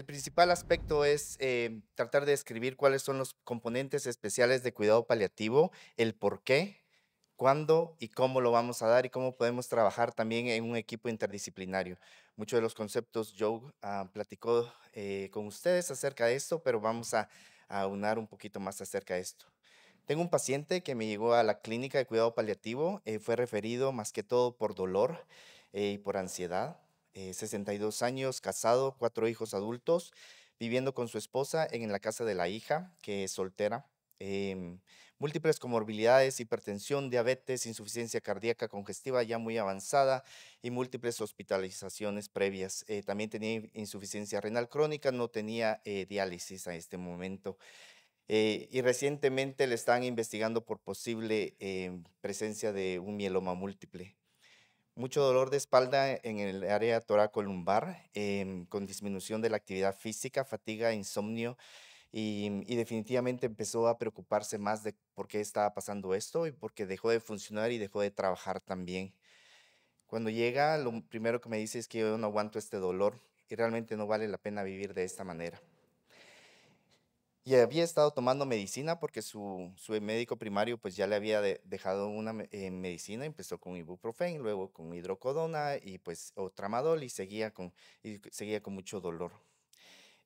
el principal aspecto es eh, tratar de describir cuáles son los componentes especiales de cuidado paliativo, el por qué, cuándo y cómo lo vamos a dar y cómo podemos trabajar también en un equipo interdisciplinario. Muchos de los conceptos Joe ah, platicó eh, con ustedes acerca de esto, pero vamos a, a aunar un poquito más acerca de esto. Tengo un paciente que me llegó a la clínica de cuidado paliativo, eh, fue referido más que todo por dolor y por ansiedad. 62 eh, años, casado, cuatro hijos adultos, viviendo con su esposa en la casa de la hija, que es soltera. Em, múltiples comorbilidades, hipertensión, diabetes, insuficiencia cardíaca congestiva ya muy avanzada y múltiples hospitalizaciones previas. Eh, también tenía insuficiencia renal crónica, no tenía eh, diálisis a este momento. y recientemente le están investigando por posible em, presencia de un mieloma múltiple mucho dolor de espalda en el área toracolumbar, eh, con disminución de la actividad física, fatiga, insomnio. Y, mm, y, definitivamente empezó a preocuparse más de por qué estaba pasando esto y porque dejó de funcionar y dejó de trabajar también. Cuando llega, lo primero que me dice es que yo no aguanto este dolor y realmente no vale la pena vivir de esta manera. Y había estado tomando medicina porque su, su médico primario pues ya le había dejado una eh, medicina, empezó con ibuprofen, luego con hidrocodona y pues tramadol y seguía con, y seguía con mucho dolor.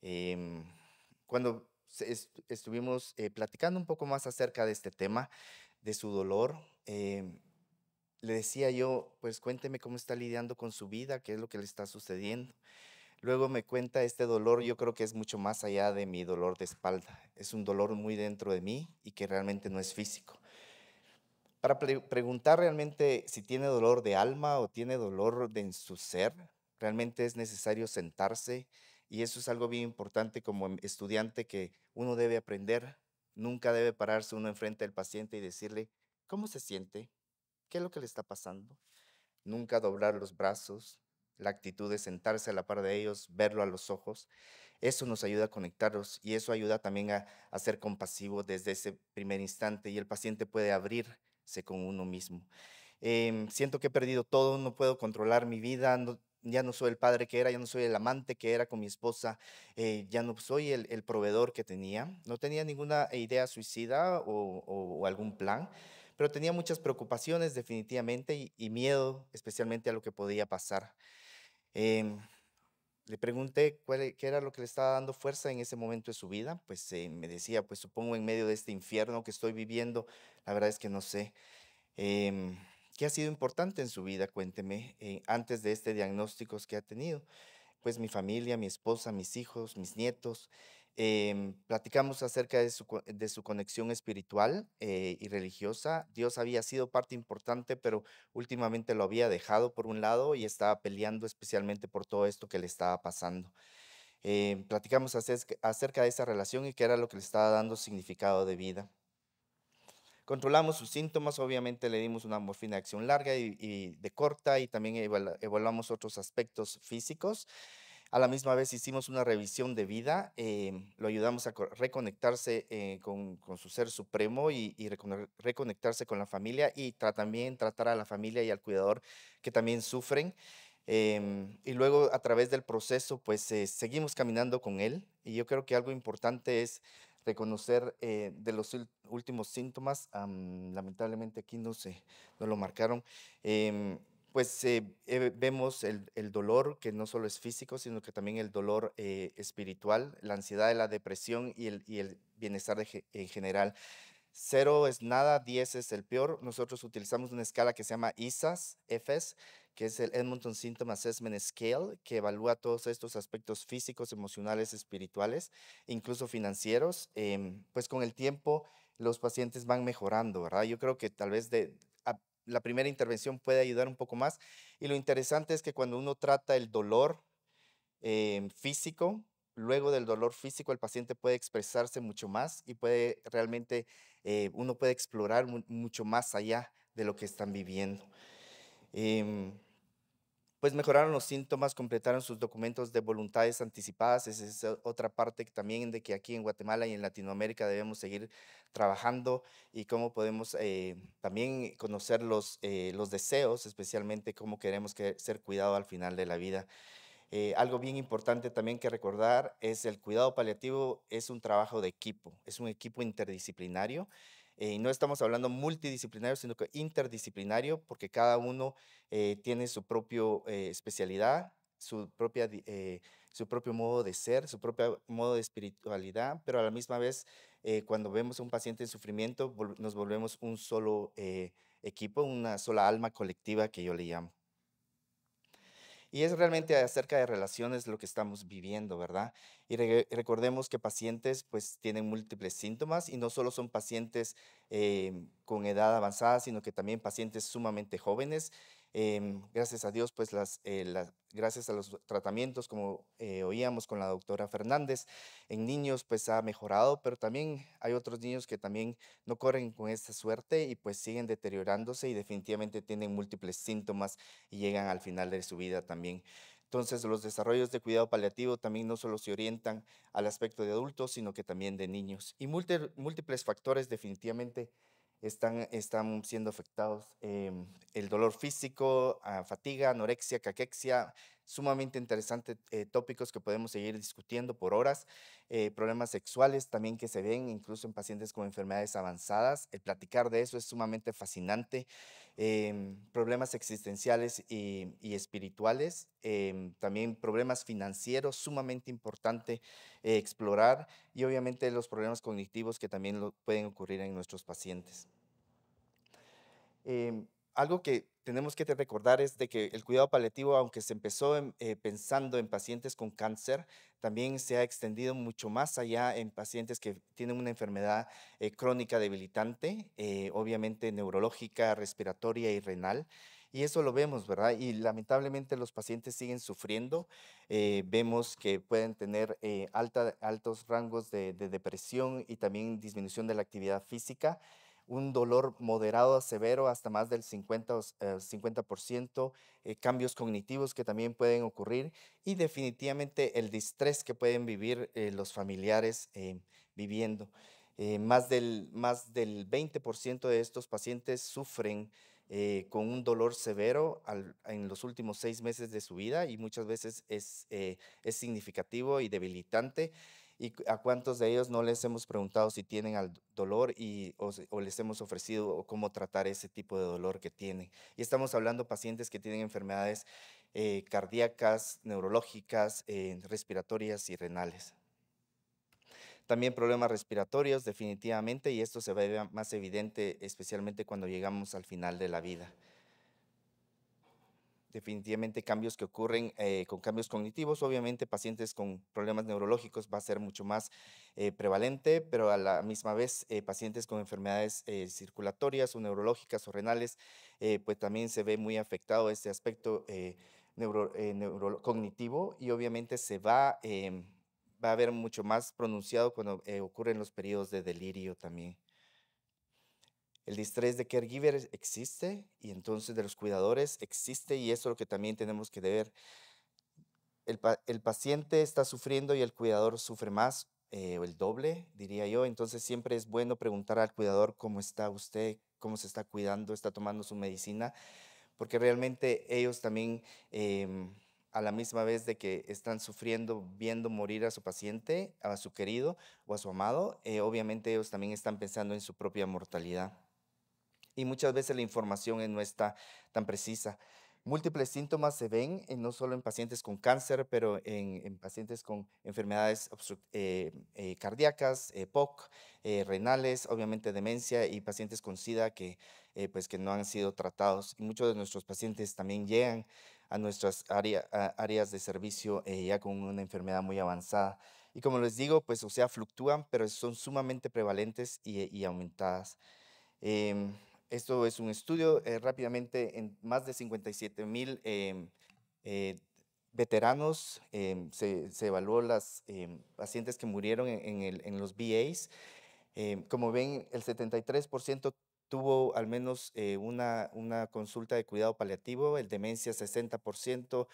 Em, cuando estuvimos eh, platicando un poco más acerca de este tema, de su dolor, em, le decía yo, pues cuénteme cómo está lidiando con su vida, qué es lo que le está sucediendo. Luego me cuenta este dolor, yo creo que es mucho más allá de mi dolor de espalda. Es un dolor muy dentro de mí y que realmente no es físico. Para preguntar realmente si tiene dolor de alma o tiene dolor de en su ser, realmente es necesario sentarse y eso es algo bien importante como em, estudiante que uno debe aprender. Nunca debe pararse uno enfrente del paciente y decirle, ¿cómo se siente? ¿Qué es lo que le está pasando? Nunca doblar los brazos, la actitud de sentarse a la par de ellos, verlo a los ojos. Eso nos ayuda a conectarnos y eso ayuda también a, ser compasivo desde ese primer instante y el paciente puede abrirse con uno mismo. Em, siento que he perdido todo, no puedo controlar mi vida, ya no soy el padre que era, ya no soy el amante que era con mi esposa, eh, ya no soy el, proveedor que tenía, no tenía ninguna idea suicida o, algún plan, pero tenía muchas preocupaciones definitivamente y, y miedo especialmente a lo que podía pasar. Em, le pregunté cuál, e, qué era lo que le estaba dando fuerza en ese momento de su vida, pues me decía, pues supongo en medio de este infierno que estoy viviendo, la verdad es que no sé. Em, ¿Qué ha sido importante en su vida? Cuénteme, eh, antes de este diagnóstico que ha tenido. Pues mi familia, mi esposa, mis hijos, mis nietos. Em, platicamos acerca de su, conexión espiritual eh, y religiosa. Dios había sido parte importante, pero últimamente lo había dejado por un lado y estaba peleando especialmente por todo esto que le estaba pasando. Eh, platicamos acerca de esa relación y qué era lo que le estaba dando significado de vida. Controlamos sus síntomas, obviamente le dimos una morfina de acción larga y, y de corta y también evaluamos otros aspectos físicos. A la misma vez hicimos una revisión de vida, em, lo ayudamos a reconectarse eh, con, su ser supremo y, reconectarse con la familia y también tratar a la familia y al cuidador que también sufren. Em, y luego a través del proceso, pues eh, seguimos caminando con él. Y yo creo que algo importante es reconocer eh, de los últimos síntomas, lamentablemente aquí no, se, no lo marcaron, em, pues eh, eh, vemos el, dolor que no solo es físico, sino que también el dolor eh, espiritual, la ansiedad, la depresión y el, bienestar en general. Cero es nada, 10 es el peor. Nosotros utilizamos una escala que se llama ISAS, FS, e que es el Edmonton Symptom Assessment Scale, que evalúa todos estos aspectos físicos, emocionales, espirituales, incluso financieros. Em, pues con el tiempo los pacientes van mejorando, ¿verdad? Yo creo que tal vez de, la primera intervención puede ayudar un poco más. Y lo interesante es que cuando uno trata el dolor em, físico, luego del dolor físico el paciente puede expresarse mucho más y puede realmente, eh, uno puede explorar mucho más allá de lo que están viviendo. Em, pues mejoraron los síntomas, completaron sus documentos de voluntades anticipadas. Esa es otra parte también de que aquí en Guatemala y en Latinoamérica debemos seguir trabajando y cómo podemos eh, también conocer los, eh, los deseos, especialmente cómo queremos que, ser cuidado al final de la vida. Eh, algo bien importante también que recordar es el cuidado paliativo es un trabajo de equipo, es un equipo interdisciplinario y eh, no estamos hablando multidisciplinario, sino que interdisciplinario, porque cada uno eh, tiene su propia eh, especialidad, su, propia, su propio modo de ser, su propio modo de espiritualidad, pero a la misma vez, cuando vemos a un paciente en sufrimiento, nos volvemos un solo equipo, una sola alma colectiva que yo le llamo. Y es realmente acerca de relaciones lo que estamos viviendo, ¿verdad? Y recordemos que pacientes pues tienen múltiples síntomas y no solo son pacientes em, con edad avanzada, sino que también pacientes sumamente jóvenes Em, gracias a Dios, pues eh, las, gracias a los tratamientos, como eh, oíamos con la doctora Fernández, en niños pues ha mejorado, pero también hay otros niños que también no corren con esta suerte y pues siguen deteriorándose y definitivamente tienen múltiples síntomas y llegan al final de su vida también. Entonces, los desarrollos de cuidado paliativo también no solo se orientan al aspecto de adultos, sino que también de niños. Y múltiples factores definitivamente están, están siendo afectados em, el dolor físico, ah, fatiga, anorexia, caquexia, sumamente interesantes eh, tópicos que podemos seguir discutiendo por horas, eh, problemas sexuales también que se ven incluso en pacientes con enfermedades avanzadas, el platicar de eso es sumamente fascinante, em, problemas existenciales y, espirituales, em, también problemas financieros, sumamente importante eh, explorar y obviamente los problemas cognitivos que también pueden ocurrir en nuestros pacientes. Em, algo que tenemos que recordar es de que el cuidado paliativo, aunque se empezó eh, pensando en pacientes con cáncer, también se ha extendido mucho más allá en pacientes que tienen una enfermedad eh, crónica debilitante, eh, obviamente neurológica, respiratoria y renal. Y eso lo vemos, ¿verdad? Y lamentablemente los pacientes siguen sufriendo. vemos que pueden tener altos rangos de, de, depresión y también disminución de la actividad física un dolor moderado a severo hasta más del 50, eh, eh, cambios cognitivos que también pueden ocurrir y definitivamente el distrés que pueden vivir eh, los familiares viviendo. más, del, más del 20% de estos pacientes sufren con un dolor severo en los últimos seis meses de su vida y muchas veces es, es significativo y debilitante. ¿Y a cuántos de ellos no les hemos preguntado si tienen al dolor y, o, les hemos ofrecido cómo tratar ese tipo de dolor que tienen? Y estamos hablando de pacientes que tienen enfermedades eh, cardíacas, neurológicas, eh, respiratorias y renales. También problemas respiratorios, definitivamente, y esto se ve más evidente especialmente cuando llegamos al final de la vida definitivamente cambios que ocurren eh, con cambios cognitivos. Obviamente, pacientes con problemas neurológicos va a ser mucho más eh, prevalente, pero a la misma vez, eh, pacientes con enfermedades circulatorias o neurológicas o renales, pues también se ve muy afectado este aspecto neuro, neurocognitivo y obviamente se va, em, va a ver mucho más pronunciado cuando ocurren los periodos de delirio también. El distrés de caregiver existe y entonces de los cuidadores existe y eso es lo que también tenemos que ver. El, paciente está sufriendo y el cuidador sufre más eh, o el doble, diría yo. Entonces siempre es bueno preguntar al cuidador cómo está usted, cómo se está cuidando, está tomando su medicina, porque realmente ellos también... Em, a la misma vez de que están sufriendo viendo morir a su paciente, a su querido o a su amado, eh, obviamente ellos también están pensando en su propia mortalidad y muchas veces la información no está tan precisa. Múltiples síntomas se ven eh, no solo en pacientes con cáncer, pero en, pacientes con enfermedades eh, eh, cardíacas, POC, renales, obviamente demencia y pacientes con SIDA que, pues, que no han sido tratados. Y muchos de nuestros pacientes también llegan a nuestras áreas áreas de servicio ya con una enfermedad muy avanzada. Y como les digo, pues o sea, fluctúan, pero son sumamente prevalentes y, y aumentadas. Em, esto es un estudio eh, rápidamente en más de 57 mil em, eh, veteranos, em, se, se, evaluó las em, pacientes que murieron en, los VAs. como ven, el 73% tuvo al menos eh, una, una consulta de cuidado paliativo, el demencia 60%,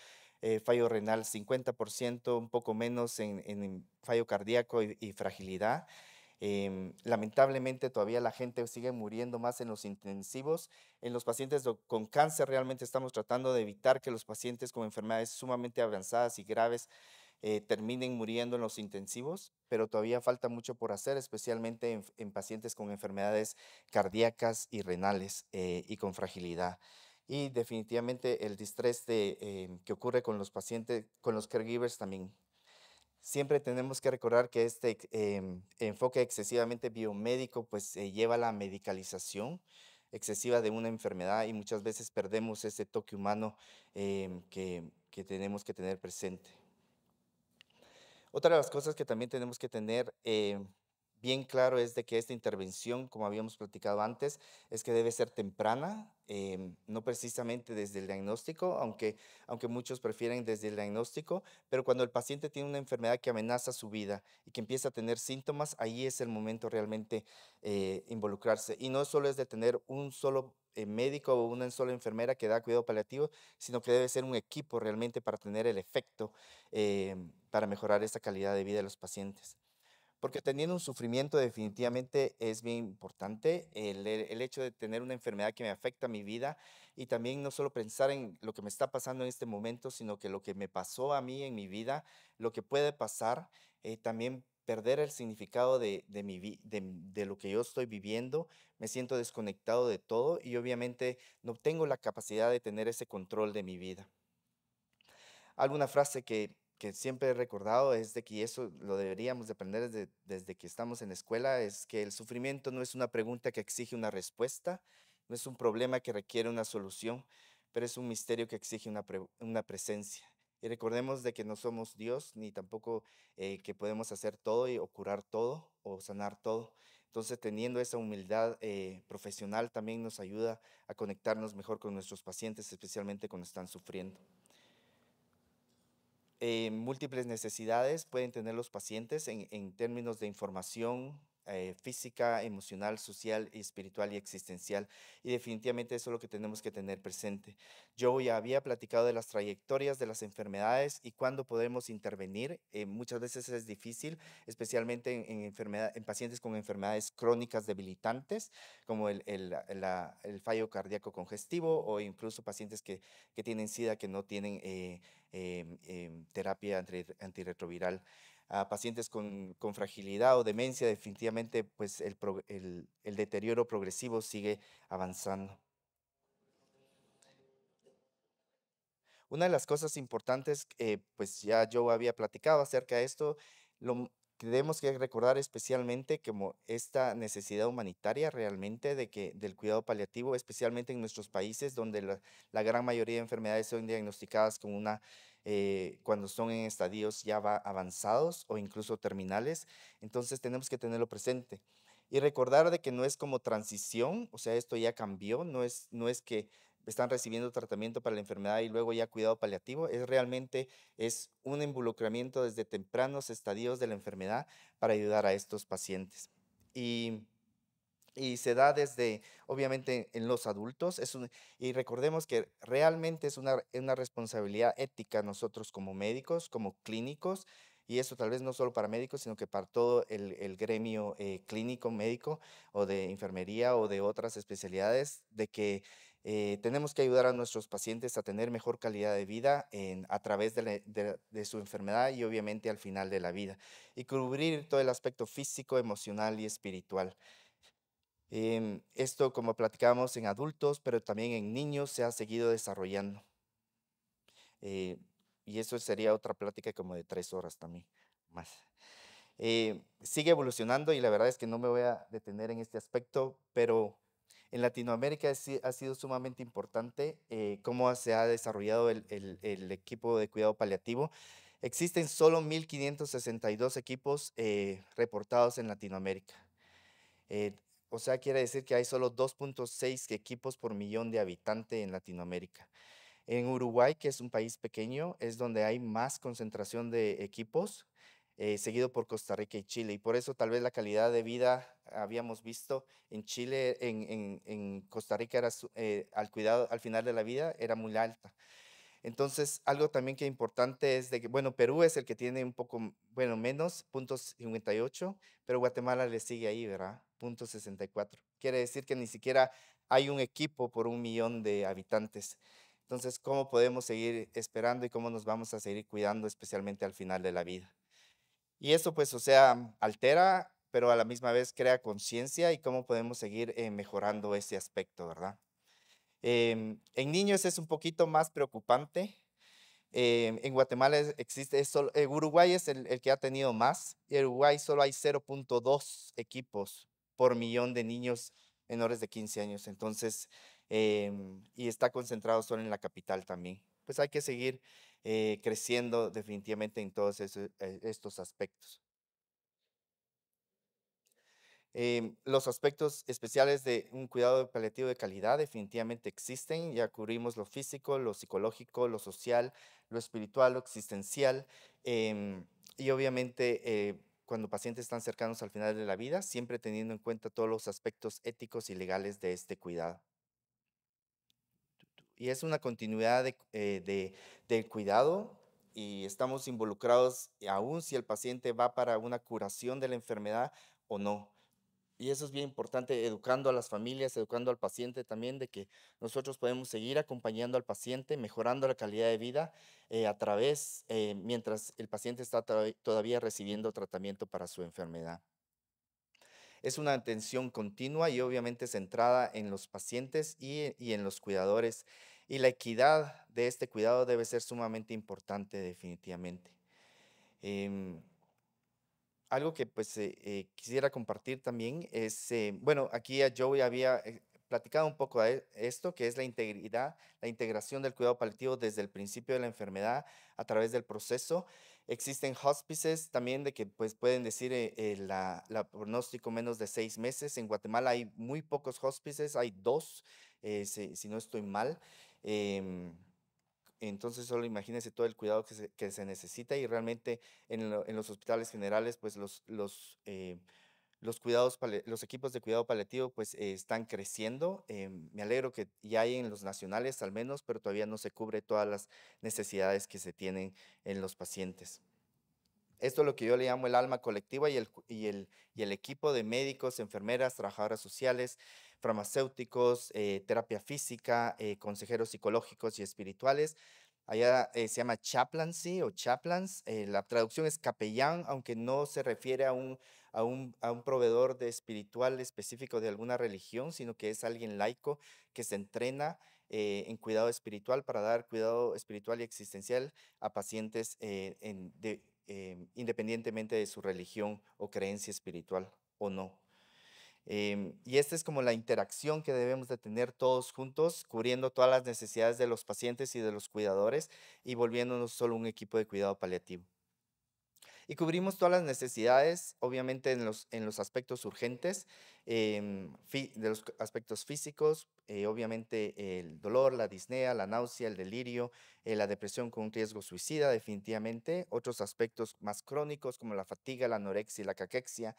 fallo renal 50%, un poco menos en, en fallo cardíaco y fragilidad. Em, lamentablemente todavía la gente sigue muriendo más en los intensivos. En los pacientes con cáncer realmente estamos tratando de evitar que los pacientes con enfermedades sumamente avanzadas y graves eh, terminen muriendo en los intensivos, pero todavía falta mucho por hacer, especialmente en, pacientes con enfermedades cardíacas y renales eh, y con fragilidad. Y definitivamente el distrés em, que ocurre con los pacientes, con los caregivers también Siempre tenemos que recordar que este em, enfoque excesivamente biomédico pues eh, lleva a la medicalización excesiva de una enfermedad y muchas veces perdemos ese toque humano em, que, tenemos que tener presente. Otra de las cosas que también tenemos que tener em, bien claro es de que esta intervención, como habíamos platicado antes, es que debe ser temprana, em, no precisamente desde el diagnóstico, aunque, aunque muchos prefieren desde el diagnóstico, pero cuando el paciente tiene una enfermedad que amenaza su vida y que empieza a tener síntomas, ahí es el momento realmente eh, involucrarse. Y no solo es de tener un solo eh, médico o una sola enfermera que da cuidado paliativo, sino que debe ser un equipo realmente para tener el efecto, em, para mejorar esta calidad de vida de los pacientes porque teniendo un sufrimiento definitivamente es bien importante. El, hecho de tener una enfermedad que me afecta a mi vida y también no solo pensar en lo que me está pasando en este momento, sino que lo que me pasó a mí en mi vida, lo que puede pasar, eh, también perder el significado de, de lo que yo estoy viviendo, me siento desconectado de todo y obviamente no tengo la capacidad de tener ese control de mi vida. Alguna frase que que siempre he recordado es de que eso lo deberíamos aprender desde, que estamos en la escuela, es que el sufrimiento no es una pregunta que exige una respuesta, no es un problema que requiere una solución, pero es un misterio que exige una, una presencia. Y recordemos de que no somos Dios, ni tampoco eh, que podemos hacer todo y, o curar todo o sanar todo. Entonces, teniendo esa humildad eh, profesional también nos ayuda a conectarnos mejor con nuestros pacientes, especialmente cuando están sufriendo. Eh, múltiples necesidades pueden tener los pacientes en, en términos de información, eh, física, emocional, social, espiritual y existencial. Y definitivamente eso es lo que tenemos que tener presente. Yo ya había platicado de las trayectorias de las enfermedades y cuándo podemos intervenir. Eh, muchas veces es difícil, especialmente en, en pacientes con enfermedades crónicas debilitantes, como el, fallo cardíaco congestivo o incluso pacientes que, tienen SIDA que no tienen eh, em, em, terapia antirretroviral a pacientes con, con, fragilidad o demencia, definitivamente pues el, el, deterioro progresivo sigue avanzando. Una de las cosas importantes, pues ya yo había platicado acerca de esto, lo que tenemos que recordar especialmente como esta necesidad humanitaria realmente de que, del cuidado paliativo, especialmente en nuestros países donde la, la gran mayoría de enfermedades son diagnosticadas con una eh, cuando son en estadios ya avanzados o incluso terminales. Entonces tenemos que tenerlo presente. Y recordar de que no es como transición, o sea, esto ya cambió, no es, no es que están recibiendo tratamiento para la enfermedad y luego ya cuidado paliativo, es realmente es un involucramiento desde tempranos estadios de la enfermedad para ayudar a estos pacientes. Y y se da desde, obviamente, en los adultos. Es y recordemos que realmente es una, una, responsabilidad ética nosotros como médicos, como clínicos, y eso tal vez no solo para médicos, sino que para todo el, el gremio eh, clínico, médico o de enfermería o de otras especialidades, de que eh, tenemos que ayudar a nuestros pacientes a tener mejor calidad de vida en, a través de, de, su enfermedad y obviamente al final de la vida, y cubrir todo el aspecto físico, emocional y espiritual. Em, esto, como platicamos, en adultos, pero también en niños se ha seguido desarrollando. Eh, y eso sería otra plática como de tres horas también más. Eh, sigue evolucionando y la verdad es que no me voy a detener en este aspecto, pero en Latinoamérica ha sido sumamente importante eh, cómo se ha desarrollado el, equipo de cuidado paliativo. Existen solo 1.562 equipos reportados en Latinoamérica. O sea, quiere decir que hay solo 2.6 equipos por millón de habitantes en Latinoamérica. En Uruguay, que es un país pequeño, es donde hay más concentración de equipos, eh, seguido por Costa Rica y Chile. Y por eso tal vez la calidad de vida, habíamos visto en Chile, en, Costa Rica, eh, al cuidado, al final de la vida, era muy alta. Entonces, algo también que es importante es que, bueno, Perú es el que tiene un poco, bueno, menos, puntos 58, pero Guatemala le sigue ahí, ¿verdad? .64. Quiere decir que ni siquiera hay un equipo por un millón de habitantes. Entonces, ¿cómo podemos seguir esperando y cómo nos vamos a seguir cuidando, especialmente al final de la vida? Y eso, pues, o sea, altera, pero a la misma vez crea conciencia y cómo podemos seguir eh, mejorando ese aspecto, ¿verdad? Em, en niños es un poquito más preocupante. Em, en Guatemala existe, eh, Uruguay es el, el, que ha tenido más. En Uruguay solo hay 0.2 equipos por millón de niños menores de 15 años. Entonces, em, y está concentrado solo en la capital también. Pues hay que seguir eh, creciendo definitivamente en todos eh, estos aspectos. Em, los aspectos especiales de un cuidado paliativo de calidad definitivamente existen, ya cubrimos lo físico, lo psicológico, lo social, lo espiritual, lo existencial em, y obviamente eh, cuando pacientes están cercanos al final de la vida, siempre teniendo en cuenta todos los aspectos éticos y legales de este cuidado. Y es una continuidad de, eh, del cuidado y estamos involucrados aún si el paciente va para una curación de la enfermedad o no. Y eso es bien importante, educando a las familias, educando al paciente también, de que nosotros podemos seguir acompañando al paciente, mejorando la calidad de vida eh, a través, eh, mientras el paciente está todavía recibiendo tratamiento para su enfermedad. Es una atención continua y obviamente centrada en los pacientes y, y en los cuidadores. Y la equidad de este cuidado debe ser sumamente importante definitivamente. Em, algo que pues eh, eh, quisiera compartir también es, eh, bueno, aquí a Joey había platicado un poco de esto, que es la integridad, la integración del cuidado paliativo desde el principio de la enfermedad a través del proceso. Existen hospices también de que pues, pueden decir el la, pronóstico menos de seis meses. En Guatemala hay muy pocos hospices, hay dos, si, si, no estoy mal. Em, entonces, solo imagínense todo el cuidado que se, necesita y realmente en, los hospitales generales, pues los, los, eh, los, cuidados, los equipos de cuidado paliativo pues están creciendo. Eh, me alegro que ya hay en los nacionales al menos, pero todavía no se cubre todas las necesidades que se tienen en los pacientes. Esto es lo que yo le llamo el alma colectiva y el, y el equipo de médicos, enfermeras, trabajadoras sociales, farmacéuticos, eh, terapia física, eh, consejeros psicológicos y espirituales. Allá eh, se llama chaplaincy o chaplains. la traducción es capellán, aunque no se refiere a un, a un, proveedor de espiritual específico de alguna religión, sino que es alguien laico que se entrena en cuidado espiritual para dar cuidado espiritual y existencial a pacientes em, independientemente de su religión o creencia espiritual o no. Em, y esta es como la interacción que debemos de tener todos juntos, cubriendo todas las necesidades de los pacientes y de los cuidadores y volviéndonos solo un equipo de cuidado paliativo. Y cubrimos todas las necesidades, obviamente en los, aspectos urgentes, em, de los aspectos físicos, eh, obviamente el dolor, la disnea, la náusea, el delirio, eh, la depresión con un riesgo suicida, definitivamente. Otros aspectos más crónicos como la fatiga, la anorexia, y la caquexia,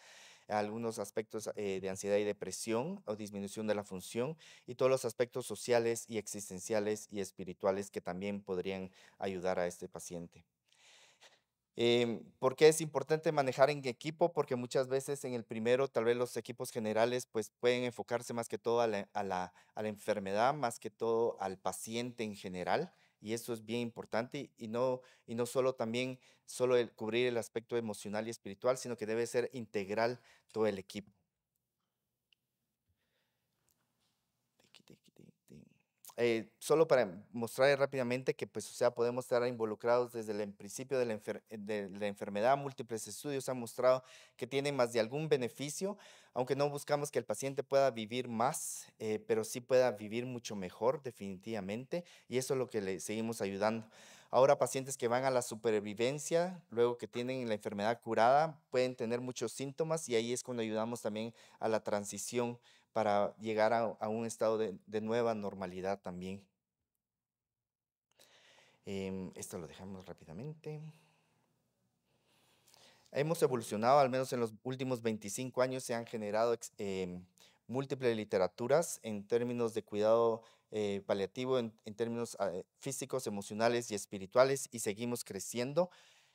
algunos aspectos eh, de ansiedad y depresión o disminución de la función y todos los aspectos sociales y existenciales y espirituales que también podrían ayudar a este paciente. Eh, ¿Por qué es importante manejar en equipo? Porque muchas veces en el primero, tal vez los equipos generales pues, pueden enfocarse más que todo a la, enfermedad, más que todo al paciente en general. Y eso es bien importante y no, y no solo también solo cubrir el aspecto emocional y espiritual, sino que debe ser integral todo el equipo. Eh, solo para mostrar rápidamente que, pues, o sea, podemos estar involucrados desde el principio de la, enfermedad. Múltiples estudios han mostrado que tiene más de algún beneficio, aunque no buscamos que el paciente pueda vivir más, eh, pero sí pueda vivir mucho mejor, definitivamente, y eso es lo que le seguimos ayudando. Ahora, pacientes que van a la supervivencia, luego que tienen la enfermedad curada, pueden tener muchos síntomas y ahí es cuando ayudamos también a la transición para llegar a, un estado de, nueva normalidad también. Em, esto lo dejamos rápidamente. Hemos evolucionado, al menos en los últimos 25 años se han generado em, múltiples literaturas en términos de cuidado eh, paliativo, en, en términos eh, físicos, emocionales y espirituales, y seguimos creciendo.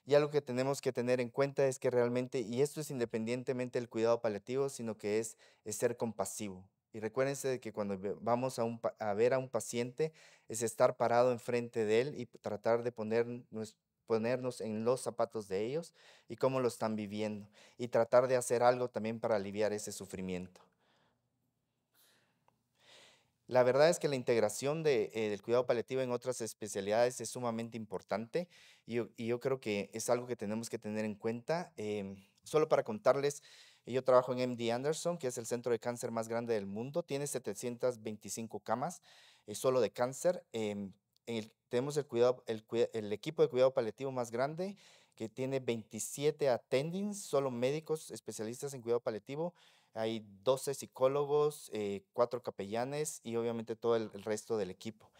Y algo que tenemos que tener en cuenta es que realmente, y esto es independientemente del cuidado paliativo, sino que es, ser compasivo. Y recuérdense de que cuando vamos a, ver a un paciente es estar parado enfrente de él y tratar de ponernos en los zapatos de ellos y cómo lo están viviendo. Y tratar de hacer algo también para aliviar ese sufrimiento. La verdad es que la integración eh, del cuidado paliativo en otras especialidades es sumamente importante y, yo creo que es algo que tenemos que tener en cuenta. Em, solo para contarles, yo trabajo en MD Anderson, que es el centro de cáncer más grande del mundo. Tiene 725 camas eh, solo de cáncer. Em, tenemos el, el equipo de cuidado paliativo más grande, que tiene 27 attendings, solo médicos especialistas en cuidado paliativo hay 12 psicólogos, eh, cuatro capellanes y obviamente todo el, resto del equipo.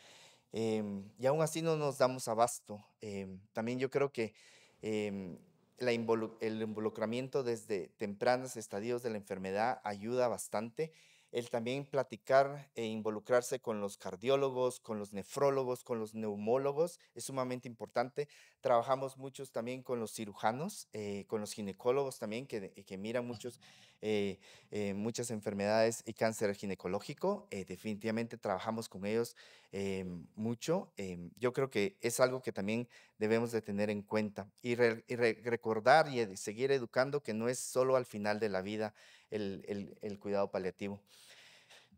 Em, y aún así no nos damos abasto. Em, también yo creo que em, el involucramiento desde tempranos estadios de la enfermedad ayuda bastante. El también platicar e involucrarse con los cardiólogos, con los nefrólogos, con los neumólogos es sumamente importante. Trabajamos muchos también con los cirujanos, eh, con los ginecólogos también, que, que miran muchos eh, eh, muchas enfermedades y cáncer ginecológico. Eh, definitivamente trabajamos con ellos mucho. yo creo que es algo que también debemos de tener en cuenta y, recordar y seguir educando que no es solo al final de la vida el, cuidado paliativo.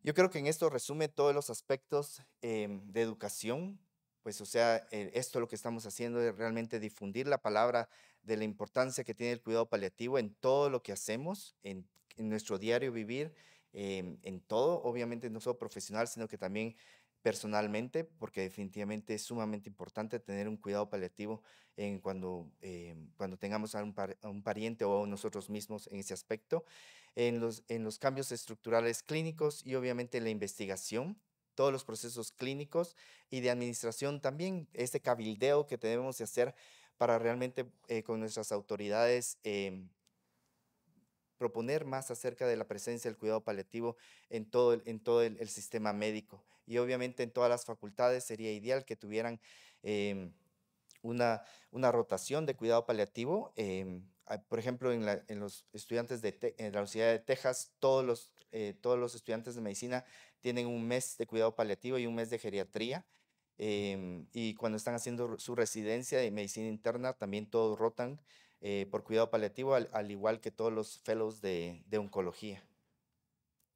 Yo creo que en esto resume todos los aspectos de educación pues o sea, esto lo que estamos haciendo es realmente difundir la palabra de la importancia que tiene el cuidado paliativo en todo lo que hacemos, en, nuestro diario vivir, em, en todo, obviamente no solo profesional, sino que también personalmente, porque definitivamente es sumamente importante tener un cuidado paliativo en cuando, em, cuando tengamos a un, pariente o nosotros mismos en ese aspecto, en los, en los cambios estructurales clínicos y obviamente la investigación todos los procesos clínicos y de administración también, este cabildeo que tenemos de hacer para realmente eh, con nuestras autoridades em, proponer más acerca de la presencia del cuidado paliativo en todo, el, en todo el, sistema médico. Y obviamente en todas las facultades sería ideal que tuvieran em, una, rotación de cuidado paliativo. Em, ah, por ejemplo, en, la, los estudiantes de en la Universidad de Texas, todos eh, todos los estudiantes de medicina tienen un mes de cuidado paliativo y un mes de geriatría Em, y cuando están haciendo su residencia de medicina interna, también todos rotan eh, por cuidado paliativo, al, igual que todos los fellows de, oncología.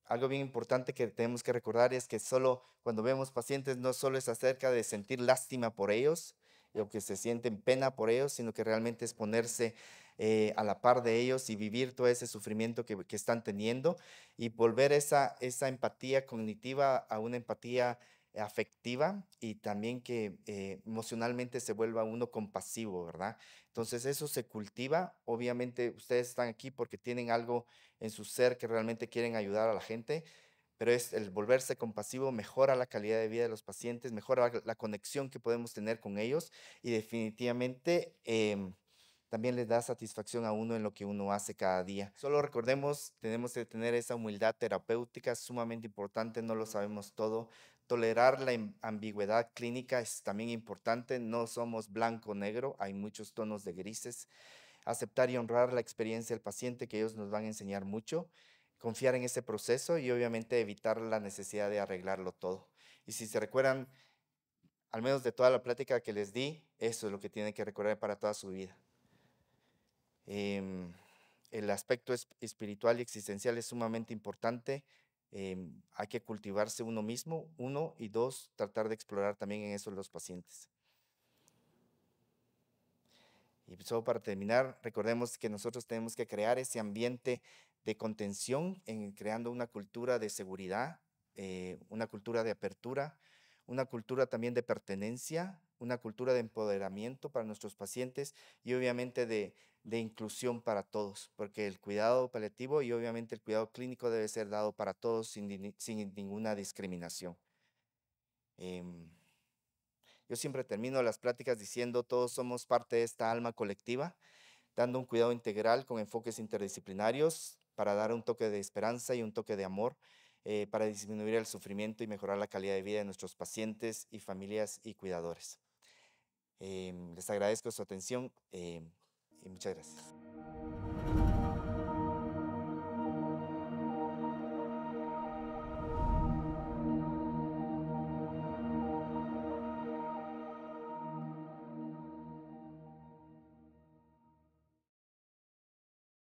Algo bien importante que tenemos que recordar es que solo cuando vemos pacientes no solo es acerca de sentir lástima por ellos, eh, o que se sienten pena por ellos, sino que realmente es ponerse eh, a la par de ellos y vivir todo ese sufrimiento que, están teniendo y volver esa, esa empatía cognitiva a una empatía afectiva y también que eh, emocionalmente se vuelva uno compasivo, ¿verdad? Entonces eso se cultiva. Obviamente ustedes están aquí porque tienen algo en su ser que realmente quieren ayudar a la gente, pero es el volverse compasivo mejora la calidad de vida de los pacientes, mejora la, conexión que podemos tener con ellos y definitivamente... Em, también les da satisfacción a uno en lo que uno hace cada día. Solo recordemos, tenemos que tener esa humildad terapéutica sumamente importante, no lo sabemos todo, Tolerar la ambigüedad clínica es también importante. No somos blanco-negro, hay muchos tonos de grises. Aceptar y honrar la experiencia del paciente, que ellos nos van a enseñar mucho. Confiar en ese proceso y obviamente evitar la necesidad de arreglarlo todo. Y si se recuerdan, al menos de toda la plática que les di, eso es lo que tienen que recordar para toda su vida. Em, el aspecto espiritual y existencial es sumamente importante. Em, hay que cultivarse uno mismo, uno, y dos, tratar de explorar también en eso los pacientes. Y pues, solo para terminar, recordemos que nosotros tenemos que crear ese ambiente de contención, en, creando una cultura de seguridad, eh, una cultura de apertura, una cultura también de pertenencia, una cultura de empoderamiento para nuestros pacientes y obviamente de de inclusión para todos, porque el cuidado paliativo y obviamente el cuidado clínico debe ser dado para todos sin, ninguna discriminación. Em, yo siempre termino las pláticas diciendo todos somos parte de esta alma colectiva, dando un cuidado integral con enfoques interdisciplinarios para dar un toque de esperanza y un toque de amor, eh, para disminuir el sufrimiento y mejorar la calidad de vida de nuestros pacientes y familias y cuidadores. Em, les agradezco su atención. Em, muchas gracias.